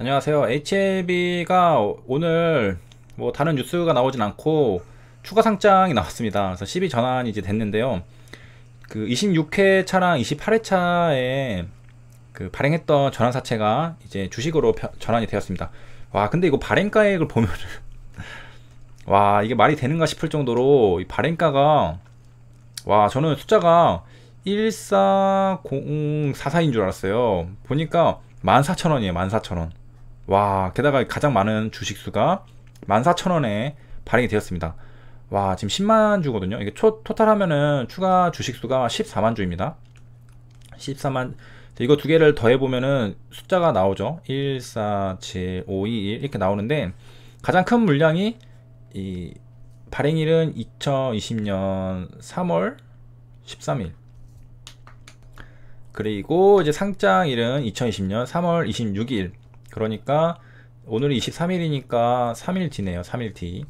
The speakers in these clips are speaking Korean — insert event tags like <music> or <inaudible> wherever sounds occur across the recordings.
안녕하세요. HLB가 오늘 뭐 다른 뉴스가 나오진 않고 추가 상장이 나왔습니다. 그래서 12 전환이 이제 됐는데요. 그 26회 차랑 28회 차에 그 발행했던 전환 사채가 이제 주식으로 전환이 되었습니다. 와, 근데 이거 발행가액을 보면 <laughs> 와, 이게 말이 되는가 싶을 정도로 이 발행가가 와, 저는 숫자가 14044인 줄 알았어요. 보니까 14,000원이에요. 14,000원. 와 게다가 가장 많은 주식수가 14,000원에 발행이 되었습니다. 와 지금 10만 주거든요. 이게 초, 토탈 하면은 추가 주식수가 14만 주입니다. 14만 이거 두 개를 더해보면은 숫자가 나오죠. 1, 4, 7, 5, 2, 1 이렇게 나오는데 가장 큰 물량이 이 발행일은 2020년 3월 13일 그리고 이제 상장일은 2020년 3월 26일 그러니까 오늘 23일이니까 3일 뒤네요. 3일 뒤.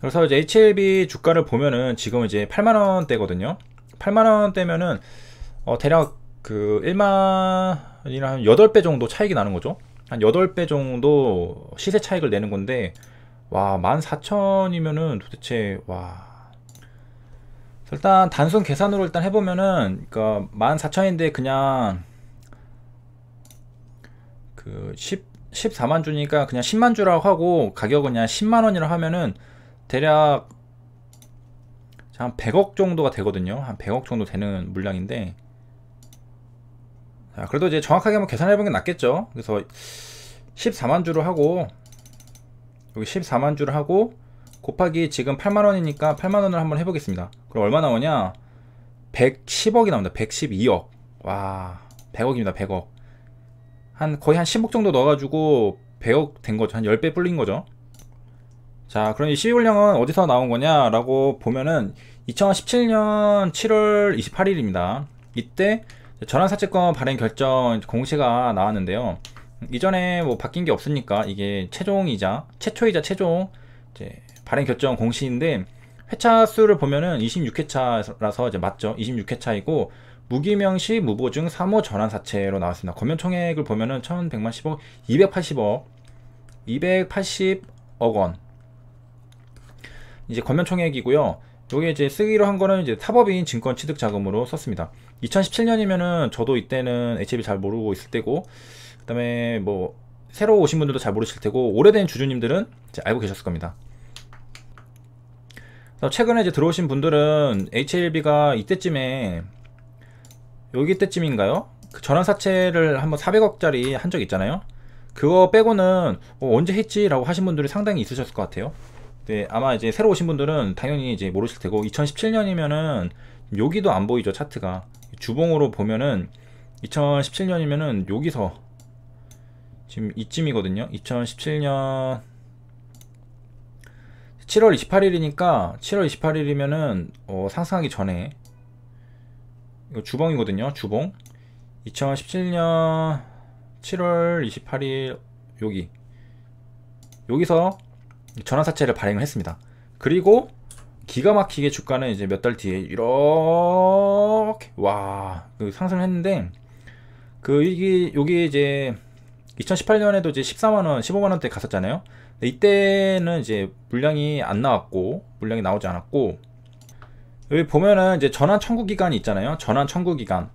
그래서 이제 HLB 주가를 보면은 지금 이제 8만 원대거든요. 8만 원대면은 어 대략 그 1만이나 한 8배 정도 차익이 나는 거죠. 한 8배 정도 시세 차익을 내는 건데 와, 14,000이면은 도대체 와 일단 단순 계산으로 일단 해보면은 그러니까 14,000인데 그냥 그 10, 14만 주니까 그냥 10만 주라고 하고 가격은 그냥 10만 원이라 하면은 대략 한 100억 정도가 되거든요. 한 100억 정도 되는 물량인데 자, 그래도 이제 정확하게 한번 계산해 보는 게 낫겠죠. 그래서 14만 주를 하고 여기 14만 주를 하고 곱하기 지금 8만 원이니까 8만 원을 한번 해보겠습니다. 그럼 얼마 나오냐? 110억이 나옵니다. 112억. 와, 100억입니다. 100억. 한 거의 한 10억 정도 넣어가지고 100억 된 거죠. 한 10배 불린 거죠. 자, 그럼 이 시울량은 어디서 나온 거냐라고 보면은 2017년 7월 28일입니다. 이때 전환사채권 발행 결정 공시가 나왔는데요. 이전에 뭐 바뀐 게 없으니까 이게 최종이자 최초이자 최종 이제 발행 결정 공시인데 회차 수를 보면은 26회차라서 이제 맞죠. 26회차이고 무기명시 무보증 3호 전환사채로 나왔습니다. 검면총액을 보면은 1100만 10억 280억 280억 원 이제 검면총액이고요 요게 이제 쓰기로 한 거는 이제 사법인 증권 취득 자금으로 썼습니다. 2017년이면은 저도 이때는 HB 잘 모르고 있을 때고 그다음에 뭐 새로 오신 분들도 잘 모르실 테고 오래된 주주님들은 이제 알고 계셨을 겁니다. 최근에 이제 들어오신 분들은 HLB가 이때쯤에 여기 때쯤인가요? 그 전환사채를 한 번 400억짜리 한 적 있잖아요. 그거 빼고는 어, 언제 했지라고 하신 분들이 상당히 있으셨을 것 같아요. 네, 아마 이제 새로 오신 분들은 당연히 이제 모르실 테고 2017년이면은 여기도 안 보이죠 차트가 주봉으로 보면은 2017년이면은 여기서 지금 이쯤이거든요. 2017년 7월 28일이니까 7월 28일이면은 어, 상승하기 전에 이거 주봉이거든요. 주봉. 2017년 7월 28일 여기 여기서 전환사채를 발행을 했습니다. 그리고 기가 막히게 주가는 이제 몇 달 뒤에 이렇게 와 그 상승을 했는데 그 이게 여기 이제 2018년에도 이제 14만 원, 15만 원대 갔었잖아요. 이때는 이제 물량이 안 나왔고 물량이 나오지 않았고 여기 보면은 이제 전환 청구 기간이 있잖아요. 전환 청구 기간.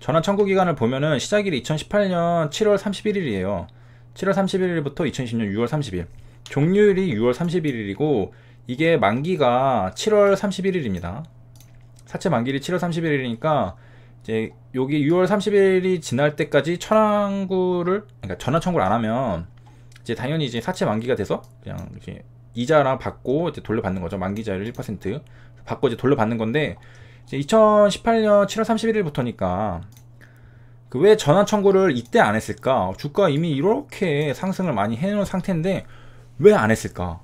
전환 청구 기간을 보면은 시작일이 2018년 7월 31일이에요. 7월 31일부터 2020년 6월 30일. 종료일이 6월 31일이고 이게 만기가 7월 31일입니다. 사채 만기일이 7월 31일이니까 이제 여기 6월 31일이 지날 때까지 천환구를 그러니까 전환 청구를 안 하면 이제 당연히 이제 사채 만기가 돼서 그냥 이제 이자랑 받고 이제 돌려받는 거죠. 만기자율 1% 받고 이제 돌려받는 건데 이제 2018년 7월 31일부터니까 그 왜 전환 청구를 이때 안 했을까? 주가 이미 이렇게 상승을 많이 해놓은 상태인데 왜 안 했을까?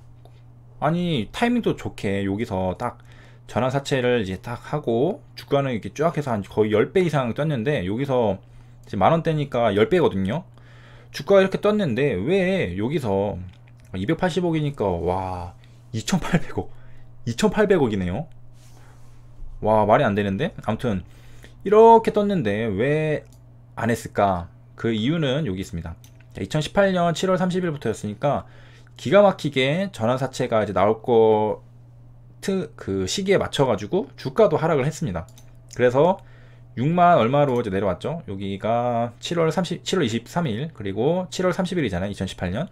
아니 타이밍도 좋게 여기서 딱 전환 사채를 이제 딱 하고 주가는 이렇게 쫙 해서 한 거의 10배 이상 떴는데 여기서 만원대니까 10배거든요. 주가 이렇게 떴는데 왜 여기서 280억이니까 와 2,800억 2,800억이네요 와 말이 안 되는데 아무튼 이렇게 떴는데 왜 안 했을까 그 이유는 여기 있습니다 2018년 7월 30일부터였으니까 기가 막히게 전환사채가 이제 나올 것그 시기에 맞춰가지고 주가도 하락을 했습니다 그래서 6만 얼마로 이제 내려왔죠. 여기가 7월 30, 7월 23일, 그리고 7월 30일이잖아요. 2018년.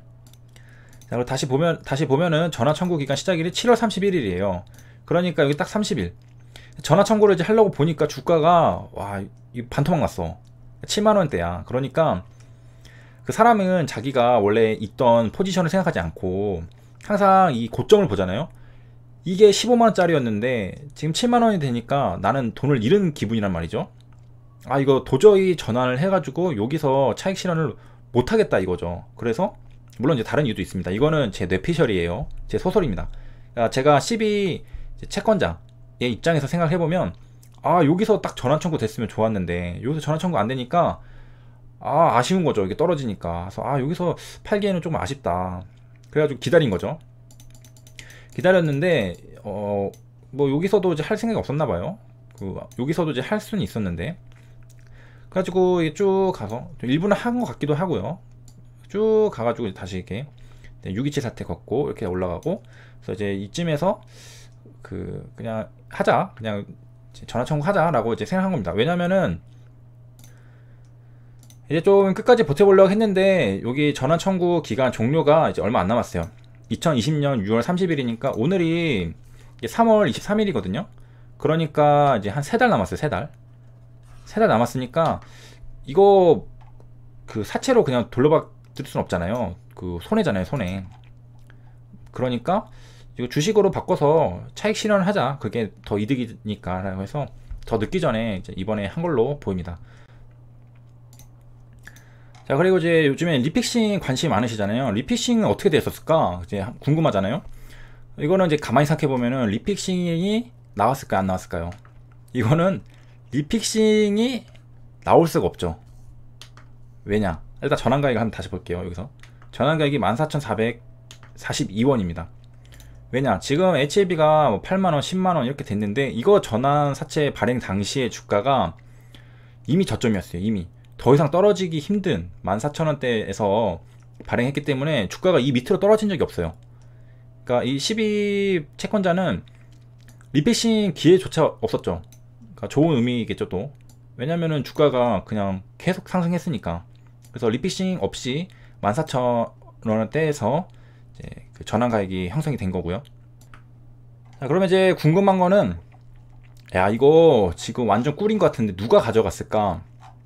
자, 그리고 다시 보면 다시 보면은 전화 청구 기간 시작일이 7월 31일이에요. 그러니까 여기 딱 30일. 전화 청구를 이제 하려고 보니까 주가가 와, 이 반토막 났어. 7만 원대야. 그러니까 그 사람은 자기가 원래 있던 포지션을 생각하지 않고 항상 이 고점을 보잖아요. 이게 15만 원짜리였는데 지금 7만 원이 되니까 나는 돈을 잃은 기분이란 말이죠. 아 이거 도저히 전환을 해가지고 여기서 차익 실현을 못하겠다 이거죠. 그래서 물론 이제 다른 이유도 있습니다. 이거는 제 뇌피셜이에요. 제 소설입니다. 아, 제가 12 채권자의 입장에서 생각해보면 아 여기서 딱 전환 청구 됐으면 좋았는데 여기서 전환 청구 안 되니까 아 아쉬운 거죠. 이게 떨어지니까. 그래서 아 여기서 팔기에는 좀 아쉽다. 그래가지고 기다린 거죠. 기다렸는데 어뭐 여기서도 이제 할 생각이 없었나 봐요. 그 여기서도 이제 할 수는 있었는데 그래가지고 쭉 가서 일부는 한 것 같기도 하고요. 쭉 가가지고 다시 이렇게 627 사태 걷고 이렇게 올라가고 그래서 이제 이쯤에서 그 그냥 하자 그냥 전화 청구하자라고 이제 생각한 겁니다. 왜냐면은 이제 좀 끝까지 버텨보려고 했는데 여기 전화 청구 기간 종료가 이제 얼마 안 남았어요. 2020년 6월 30일이니까 오늘이 3월 23일이거든요. 그러니까 이제 한 세 달 남았어요. 세 달. 세 달 남았으니까 이거 그 사채로 그냥 돌려받 뜰 수는 없잖아요. 그 손해잖아요, 손해. 그러니까 이거 주식으로 바꿔서 차익 실현하자. 그게 더 이득이니까라고 해서 더 늦기 전에 이번에 한 걸로 보입니다. 자 그리고 이제 요즘에 리픽싱 관심이 많으시잖아요 리픽싱은 어떻게 되었을까 이제 궁금하잖아요 이거는 이제 가만히 생각해 보면은 리픽싱이 나왔을까요 안 나왔을까요 이거는 리픽싱이 나올 수가 없죠 왜냐 일단 전환가액 을 한번 다시 볼게요 여기서 전환가액이 14,442원입니다 왜냐 지금 HAB가 뭐 8만원 10만원 이렇게 됐는데 이거 전환 사채 발행 당시의 주가가 이미 저점이었어요 이미 더 이상 떨어지기 힘든 14,000원대에서 발행했기 때문에 주가가 이 밑으로 떨어진 적이 없어요 그러니까 이 12 채권자는 리패싱 기회조차 없었죠 그러니까 좋은 의미겠죠 또 왜냐면은 주가가 그냥 계속 상승했으니까 그래서 리피싱 없이 14,000원대에서 그 전환 가액이 형성이 된 거고요. 자, 그러면 이제 궁금한 거는 야, 이거 지금 완전 꿀인 것 같은데 누가 가져갔을까?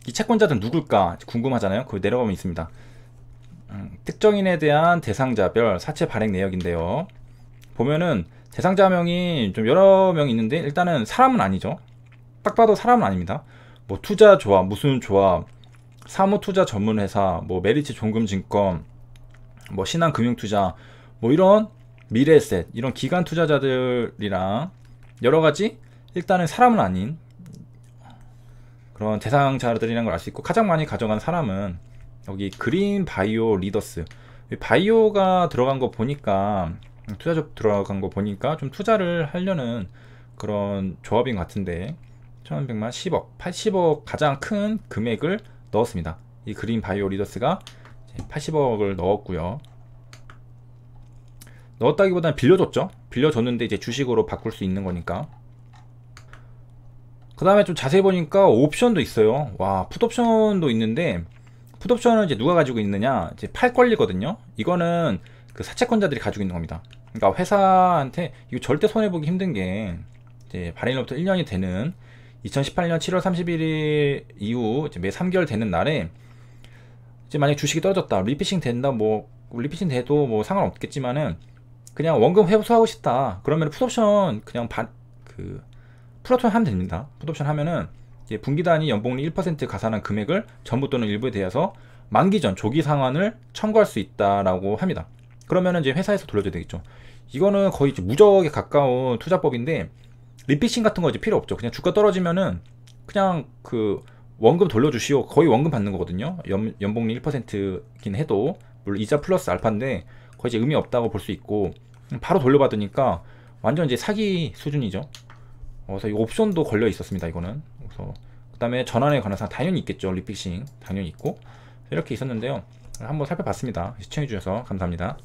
이 채권자들은 누굴까? 궁금하잖아요. 그 내려가면 있습니다. 음, 특정인에 대한 대상자별 사채 발행 내역인데요. 보면은 대상자 명이 좀 여러 명이 있는데 일단은 사람은 아니죠. 딱 봐도 사람은 아닙니다. 뭐 투자 조합, 무슨 조합, 사모투자 전문회사, 뭐 메리츠 종금증권, 뭐 신한금융투자, 뭐 이런 미래에셋 이런 기관 투자자들이랑 여러 가지 일단은 사람은 아닌 그런 대상자들이라는 걸알 수 있고 가장 많이 가져간 사람은 여기 그린 바이오 리더스 바이오가 들어간 거 보니까 투자적 들어간 거 보니까 좀 투자를 하려는 그런 조합인 것 같은데 1100만 10억 80억 가장 큰 금액을 넣었습니다. 이 그린 바이오 리더스가 80억을 넣었고요. 넣었다기보다는 빌려줬죠. 빌려줬는데 이제 주식으로 바꿀 수 있는 거니까. 그 다음에 좀 자세히 보니까 옵션도 있어요. 와, 풋옵션도 있는데, 풋옵션은 이제 누가 가지고 있느냐? 이제 팔 권리거든요. 이거는 그 사채권자들이 가지고 있는 겁니다. 그러니까 회사한테 이거 절대 손해보기 힘든 게, 이제 발행일로부터 1년이 되는 2018년 7월 31일 이후 매 3개월 되는 날에 이제 만약 에 주식이 떨어졌다 리피싱 된다 뭐 리피싱 돼도 뭐 상관없겠지만은 그냥 원금 회수하고 싶다 그러면 풋옵션 그냥 반그 풋옵션 하면 됩니다 풋옵션 하면은 이제 분기 단위 연봉리 1% 가산한 금액을 전부 또는 일부에 대해서 만기 전 조기 상환을 청구할 수 있다라고 합니다 그러면은 이제 회사에서 돌려줘야 되겠죠 이거는 거의 무적에 가까운 투자법인데 리피싱 같은 거 이제 필요 없죠. 그냥 주가 떨어지면은 그냥 그 원금 돌려주시오. 거의 원금 받는 거거든요. 연, 연봉리 1%긴 해도 물론 이자 플러스 알파인데 거의 이제 의미 없다고 볼 수 있고 바로 돌려받으니까 완전 이제 사기 수준이죠. 어, 그래서 이 옵션도 걸려 있었습니다. 이거는 그래서 그다음에 전환에 관한 사항 당연히 있겠죠. 리피싱 당연히 있고 이렇게 있었는데요. 한번 살펴봤습니다. 시청해 주셔서 감사합니다.